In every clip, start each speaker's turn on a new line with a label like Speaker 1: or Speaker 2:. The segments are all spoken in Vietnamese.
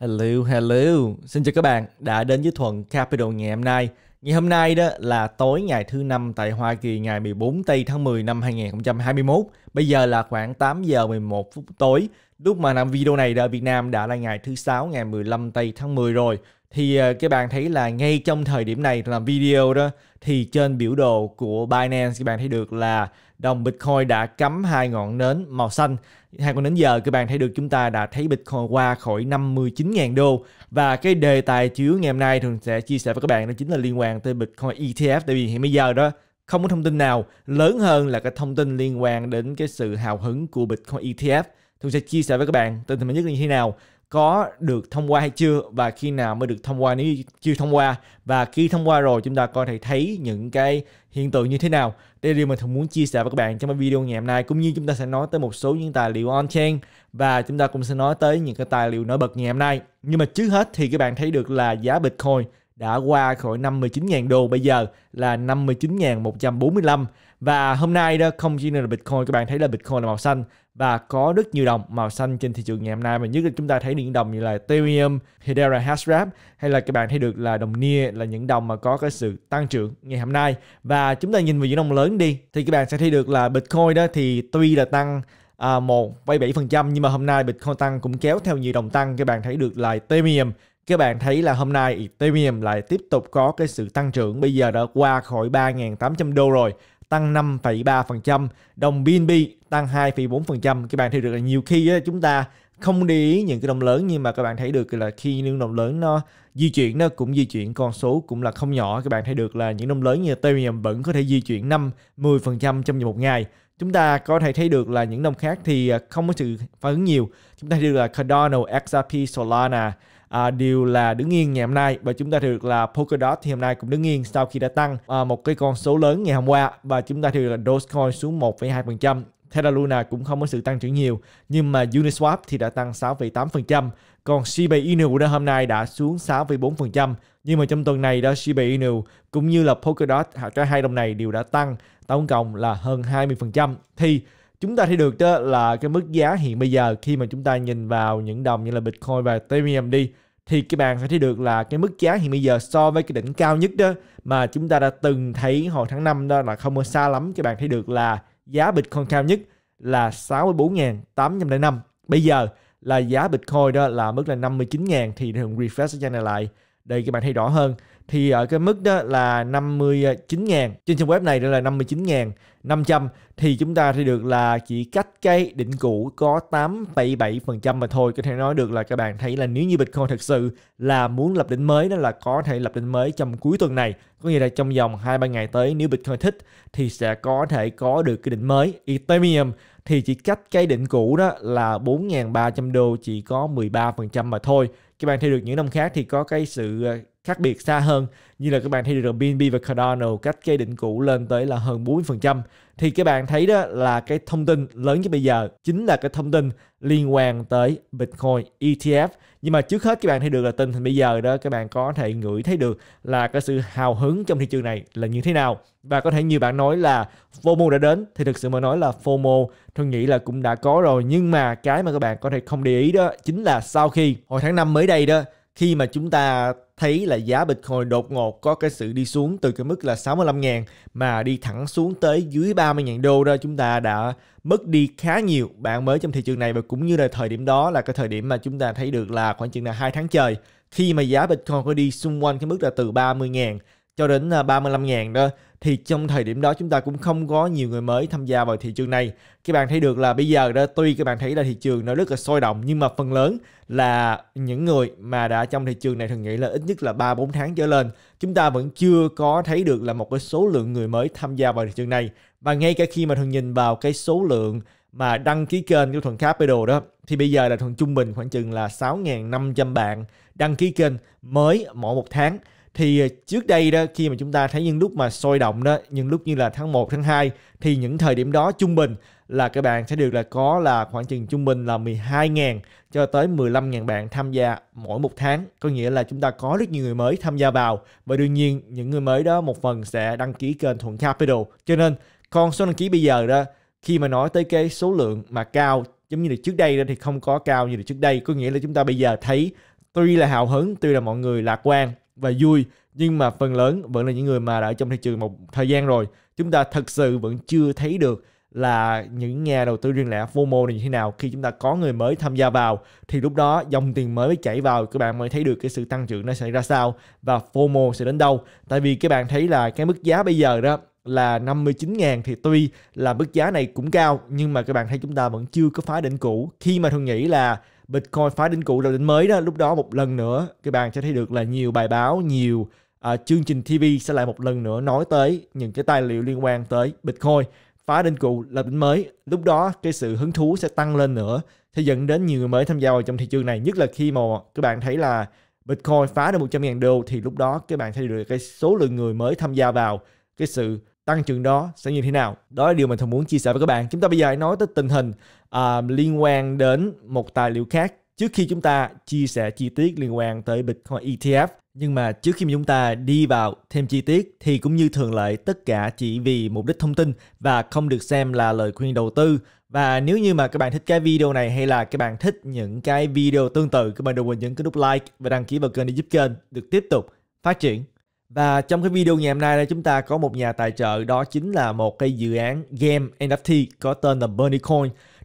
Speaker 1: Hello, hello. Xin chào các bạn đã đến với Thuận Capital ngày hôm nay. Ngày hôm nay đó là tối ngày thứ năm tại Hoa Kỳ ngày 14 tây tháng 10 năm 2021. Bây giờ là khoảng 8 giờ 11 phút tối. Lúc mà làm video này ở Việt Nam đã là ngày thứ sáu ngày 15 tây tháng 10 rồi thì ờ, các bạn thấy là ngay trong thời điểm này làm video đó thì trên biểu đồ của Binance các bạn thấy được là đồng Bitcoin đã cắm hai ngọn nến màu xanh. Hai con nến giờ các bạn thấy được chúng ta đã thấy Bitcoin qua khỏi 59.000 đô và cái đề tài chiếu ngày hôm nay thường sẽ chia sẻ với các bạn đó chính là liên quan tới Bitcoin ETF tại vì hiện bây giờ đó không có thông tin nào lớn hơn là cái thông tin liên quan đến cái sự hào hứng của Bitcoin ETF. Tôi sẽ chia sẻ với các bạn tình hình mới nhất là như thế nào có được thông qua hay chưa và khi nào mới được thông qua nếu chưa thông qua và khi thông qua rồi chúng ta có thể thấy những cái hiện tượng như thế nào đây là điều mình thường muốn chia sẻ với các bạn trong cái video ngày hôm nay cũng như chúng ta sẽ nói tới một số những tài liệu on chain và chúng ta cũng sẽ nói tới những cái tài liệu nổi bật ngày hôm nay nhưng mà trước hết thì các bạn thấy được là giá bitcoin đã qua khỏi 59.000 đô bây giờ là 59.145 và hôm nay đó không chỉ là Bitcoin các bạn thấy là Bitcoin là màu xanh và có rất nhiều đồng màu xanh trên thị trường ngày hôm nay và nhất là chúng ta thấy những đồng như là Ethereum, Hedera Hashrap hay là các bạn thấy được là đồng Nia là những đồng mà có cái sự tăng trưởng ngày hôm nay và chúng ta nhìn vào những đồng lớn đi thì các bạn sẽ thấy được là Bitcoin đó thì tuy là tăng à, 1,7% nhưng mà hôm nay Bitcoin tăng cũng kéo theo nhiều đồng tăng các bạn thấy được là Ethereum các bạn thấy là hôm nay Ethereum lại tiếp tục có cái sự tăng trưởng. Bây giờ đã qua khỏi 3.800 đô rồi, tăng 5,3%. Đồng BNB tăng 2,4%. Các bạn thấy được là nhiều khi chúng ta không để ý những cái đồng lớn nhưng mà các bạn thấy được là khi những đồng lớn nó di chuyển nó cũng di chuyển con số cũng là không nhỏ các bạn thấy được là những đồng lớn như Ethereum vẫn có thể di chuyển 5 10% trong một ngày chúng ta có thể thấy được là những đồng khác thì à, không có sự phản ứng nhiều chúng ta thấy được là Cardano, XRP, Solana à, đều là đứng yên ngày hôm nay và chúng ta được là Polkadot thì hôm nay cũng đứng yên sau khi đã tăng à, một cái con số lớn ngày hôm qua và chúng ta thấy được là Dogecoin xuống 1,2%. Terra Luna cũng không có sự tăng trưởng nhiều, nhưng mà Uniswap thì đã tăng 6,8%, còn Shiba Inu đó hôm nay đã xuống 6,4%, nhưng mà trong tuần này đó Shiba Inu cũng như là Polkadot, cả hai đồng này đều đã tăng tổng cộng là hơn 20%. Thì chúng ta thấy được đó là cái mức giá hiện bây giờ khi mà chúng ta nhìn vào những đồng như là Bitcoin và Ethereum đi thì các bạn sẽ thấy được là cái mức giá hiện bây giờ so với cái đỉnh cao nhất đó mà chúng ta đã từng thấy hồi tháng 5 đó là không có xa lắm các bạn thấy được là giá Bitcoin cao nhất là 64.805 bây giờ là giá Bitcoin đó là mức là 59.000 thì thường refresh cái trang này lại để các bạn thấy rõ hơn thì ở ờ, cái mức đó là 59 ngàn trên trang web này là 59 ngàn 500 thì chúng ta thì được là chỉ cách cái đỉnh cũ có 8,7% mà thôi có thể nói được là các bạn thấy là nếu như Bitcoin thật sự là muốn lập đỉnh mới đó là có thể lập đỉnh mới trong cuối tuần này có nghĩa là trong vòng 2-3 ngày tới nếu Bitcoin thích thì sẽ có thể có được cái đỉnh mới Ethereum thì chỉ cách cái đỉnh cũ đó là 4.300 đô chỉ có 13% mà thôi các bạn thấy được những năm khác thì có cái sự ờ, khác biệt xa hơn như là các bạn thấy được BNB và Cardano cách cái định cũ lên tới là hơn 40% thì các bạn thấy đó là cái thông tin lớn nhất bây giờ chính là cái thông tin liên quan tới Bitcoin ETF nhưng mà trước hết các bạn thấy được là tình hình bây giờ đó các bạn có thể ngửi thấy được là cái sự hào hứng trong thị trường này là như thế nào và có thể nhiều bạn nói là FOMO đã đến thì thực sự mà nói là FOMO tôi nghĩ là cũng đã có rồi nhưng mà cái mà các bạn có thể không để ý đó chính là sau khi hồi tháng 5 mới đây đó khi mà chúng ta thấy là giá Bitcoin đột ngột có cái sự đi xuống từ cái mức là 65 000 mà đi thẳng xuống tới dưới 30 000 đô đó chúng ta đã mất đi khá nhiều bạn mới trong thị trường này và cũng như là thời điểm đó là cái thời điểm mà chúng ta thấy được là khoảng chừng là hai tháng trời khi mà giá Bitcoin có đi xung quanh cái mức là từ 30 000 cho đến 35 à, 000 đó thì trong thời điểm đó chúng ta cũng không có nhiều người mới tham gia vào thị trường này các bạn thấy được là bây giờ đó tuy các bạn thấy là thị trường nó rất là sôi động nhưng mà phần lớn là những người mà đã trong thị trường này thường nghĩ là ít nhất là 3 4 tháng trở lên chúng ta vẫn chưa có thấy được là một cái số lượng người mới tham gia vào thị trường này và ngay cả khi mà thường nhìn vào cái số lượng mà đăng ký kênh của Thuận Capital đó thì bây giờ là Thuận trung bình khoảng chừng là 6.500 bạn đăng ký kênh mới mỗi một tháng thì ờ, trước đây đó khi mà chúng ta thấy những lúc mà sôi động đó những lúc như là tháng 1, tháng 2 thì những thời điểm đó trung bình là các bạn sẽ được là có là khoảng chừng trung bình là 12.000 cho tới 15.000 bạn tham gia mỗi một tháng có nghĩa là chúng ta có rất nhiều người mới tham gia vào và đương nhiên những người mới đó một phần sẽ đăng ký kênh Thuận Capital cho nên con số đăng ký bây giờ đó khi mà nói tới cái số lượng mà cao giống như là trước đây đó thì không có cao như là trước đây có nghĩa là chúng ta bây giờ thấy tuy là hào hứng tuy là mọi người lạc quan và vui nhưng mà phần lớn vẫn là những người mà đã ở trong thị trường một thời gian rồi chúng ta thật sự vẫn chưa thấy được là những nhà đầu tư riêng lẻ mô này như thế nào khi chúng ta có người mới tham gia vào thì lúc đó dòng tiền mới chảy vào các bạn mới thấy được cái sự tăng trưởng nó sẽ ra sao và mô sẽ đến đâu tại vì các bạn thấy là cái mức giá bây giờ đó là 59.000 thì tuy là mức giá này cũng cao nhưng mà các bạn thấy chúng ta vẫn chưa có phá đỉnh cũ khi mà thường nghĩ là Bitcoin phá đỉnh cũ rồi đỉnh mới đó lúc đó một lần nữa các bạn sẽ thấy được là nhiều bài báo nhiều uh, chương trình TV sẽ lại một lần nữa nói tới những cái tài liệu liên quan tới Bitcoin phá đỉnh cũ lập đỉnh mới lúc đó cái sự hứng thú sẽ tăng lên nữa sẽ dẫn đến nhiều người mới tham gia vào trong thị trường này nhất là khi mà các bạn thấy là Bitcoin phá được 100.000 đô thì lúc đó các bạn thấy được cái số lượng người mới tham gia vào cái sự tăng trưởng đó sẽ như thế nào. Đó là điều mình thường muốn chia sẻ với các bạn. Chúng ta bây giờ hãy nói tới tình hình uh, liên quan đến một tài liệu khác trước khi chúng ta chia sẻ chi tiết liên quan tới Bitcoin ETF. Nhưng mà trước khi mà chúng ta đi vào thêm chi tiết thì cũng như thường lệ tất cả chỉ vì mục đích thông tin và không được xem là lời khuyên đầu tư. Và nếu như mà các bạn thích cái video này hay là các bạn thích những cái video tương tự, các bạn đừng quên nhấn cái nút like và đăng ký vào kênh để giúp kênh được tiếp tục phát triển. Và trong cái video ngày hôm nay chúng ta có một nhà tài trợ đó chính là một cái dự án game NFT có tên là Bernie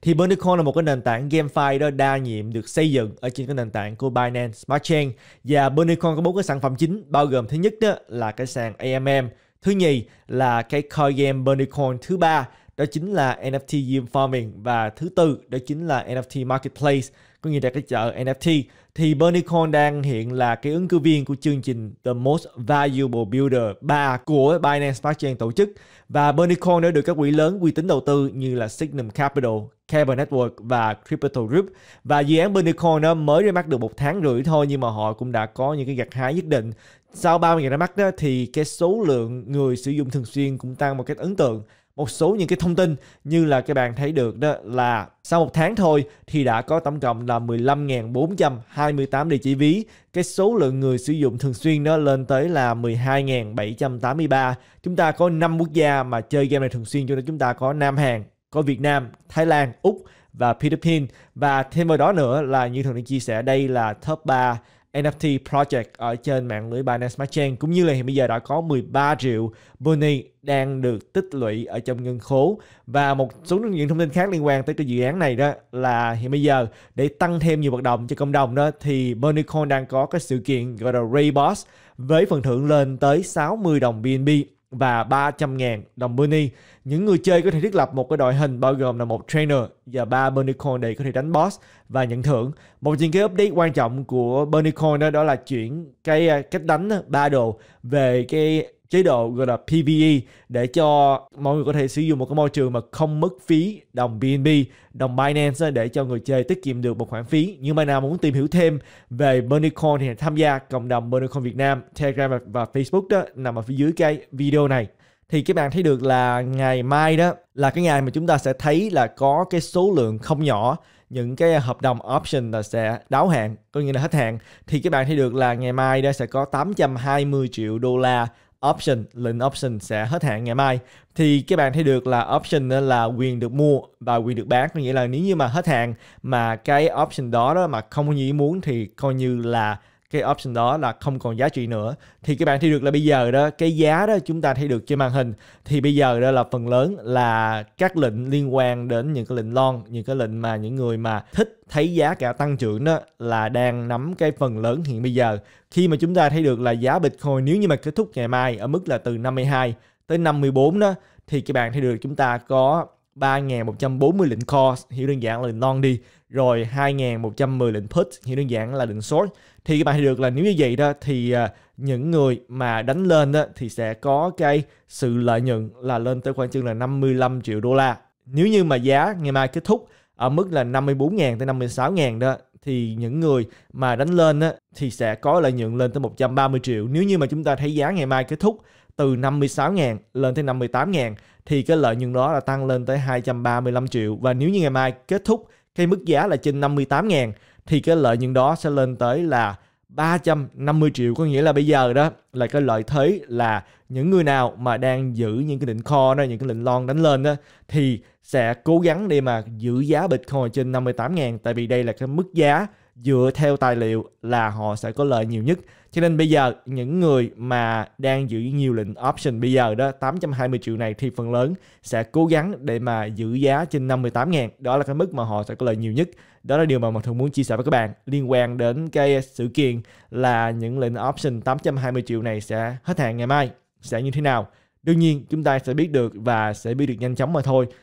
Speaker 1: Thì Bernie là một cái nền tảng GameFi đó đa nhiệm được xây dựng ở trên cái nền tảng của Binance Smart Chain và Bernie có bốn cái sản phẩm chính bao gồm thứ nhất đó là cái sàn AMM, thứ nhì là cái coin game Bernie thứ ba đó chính là NFT yield farming và thứ tư đó chính là NFT marketplace có nghĩa là cái chợ NFT thì Bernie Bernicon đang hiện là cái ứng cử viên của chương trình The Most Valuable Builder 3 của Binance Smart Chain tổ chức và Bernie Bernicon đã được các quỹ lớn uy tín đầu tư như là Signum Capital, Cable Network và Crypto Group và dự án Bernie Bernicon nó mới ra mắt được một tháng rưỡi thôi nhưng mà họ cũng đã có những cái gặt hái nhất định sau 30 ngày ra mắt đó thì cái số lượng người sử dụng thường xuyên cũng tăng một cách ấn tượng một số những cái thông tin như là các bạn thấy được đó là sau một tháng thôi thì đã có tổng cộng là 15.428 địa chỉ ví. Cái số lượng người sử dụng thường xuyên nó lên tới là 12.783. Chúng ta có 5 quốc gia mà chơi game này thường xuyên cho nên chúng ta có Nam Hàn, có Việt Nam, Thái Lan, Úc và Philippines. Và thêm vào đó nữa là như thường đã chia sẻ đây là top 3 NFT project ở trên mạng lưới Binance Smart Chain cũng như là hiện bây giờ đã có 13 triệu Bunny đang được tích lũy ở trong ngân khố và một số những thông tin khác liên quan tới cái dự án này đó là hiện bây giờ để tăng thêm nhiều hoạt động cho cộng đồng đó thì Coin đang có cái sự kiện gọi là Ray Boss với phần thưởng lên tới 60 đồng BNB và 300.000 đồng Bernie. Những người chơi có thể thiết lập một cái đội hình bao gồm là một trainer và ba Bernie Coin để có thể đánh boss và nhận thưởng. Một trong cái update quan trọng của Bernie Coin đó, đó là chuyển cái à, cách đánh ba đồ về cái chế độ gọi là PVE để cho mọi người có thể sử dụng một cái môi trường mà không mất phí đồng BNB, đồng Binance để cho người chơi tiết kiệm được một khoản phí. Nhưng mà nào muốn tìm hiểu thêm về Bernicorn thì tham gia cộng đồng Bernicorn Việt Nam, Telegram và Facebook đó nằm ở phía dưới cái video này thì các bạn thấy được là ngày mai đó là cái ngày mà chúng ta sẽ thấy là có cái số lượng không nhỏ những cái hợp đồng option là sẽ đáo hạn, có nghĩa là hết hạn. Thì các bạn thấy được là ngày mai đó sẽ có 820 triệu đô la option lệnh option sẽ hết hạn ngày mai thì các bạn thấy được là option là quyền được mua và quyền được bán có nghĩa là nếu như mà hết hạn mà cái option đó đó mà không có như ý muốn thì coi như là cái option đó là không còn giá trị nữa thì các bạn thấy được là bây giờ đó cái giá đó chúng ta thấy được trên màn hình thì bây giờ đó là phần lớn là các lệnh liên quan đến những cái lệnh long những cái lệnh mà những người mà thích thấy giá cả tăng trưởng đó là đang nắm cái phần lớn hiện bây giờ khi mà chúng ta thấy được là giá Bitcoin nếu như mà kết thúc ngày mai ở mức là từ 52 tới 54 đó thì các bạn thấy được chúng ta có 3.140 lệnh call hiểu đơn giản là lệnh long đi rồi 2.110 lệnh put hiểu đơn giản là lệnh short thì các bạn thấy được là nếu như vậy đó thì à, những người mà đánh lên đó thì sẽ có cái sự lợi nhuận là lên tới khoảng chừng là 55 triệu đô la. Nếu như mà giá ngày mai kết thúc ở mức là 54.000 tới 56.000 đó thì những người mà đánh lên á, thì sẽ có lợi nhuận lên tới 130 triệu. Nếu như mà chúng ta thấy giá ngày mai kết thúc từ 56.000 lên tới 58.000 thì cái lợi nhuận đó là tăng lên tới 235 triệu và nếu như ngày mai kết thúc cái mức giá là trên 58.000 thì cái lợi nhuận đó sẽ lên tới là 350 triệu có nghĩa là bây giờ đó là cái lợi thế là những người nào mà đang giữ những cái định kho đó những cái lệnh lon đánh lên đó thì sẽ cố gắng để mà giữ giá Bitcoin trên 58.000 tại vì đây là cái mức giá dựa theo tài liệu là họ sẽ có lợi nhiều nhất. Cho nên bây giờ những người mà đang giữ nhiều lệnh option bây giờ đó 820 triệu này thì phần lớn sẽ cố gắng để mà giữ giá trên 58 000 Đó là cái mức mà họ sẽ có lợi nhiều nhất. Đó là điều mà mình thường muốn chia sẻ với các bạn liên quan đến cái sự kiện là những lệnh option 820 triệu này sẽ hết hạn ngày mai sẽ như thế nào. Đương nhiên chúng ta sẽ biết được và sẽ biết được nhanh chóng mà thôi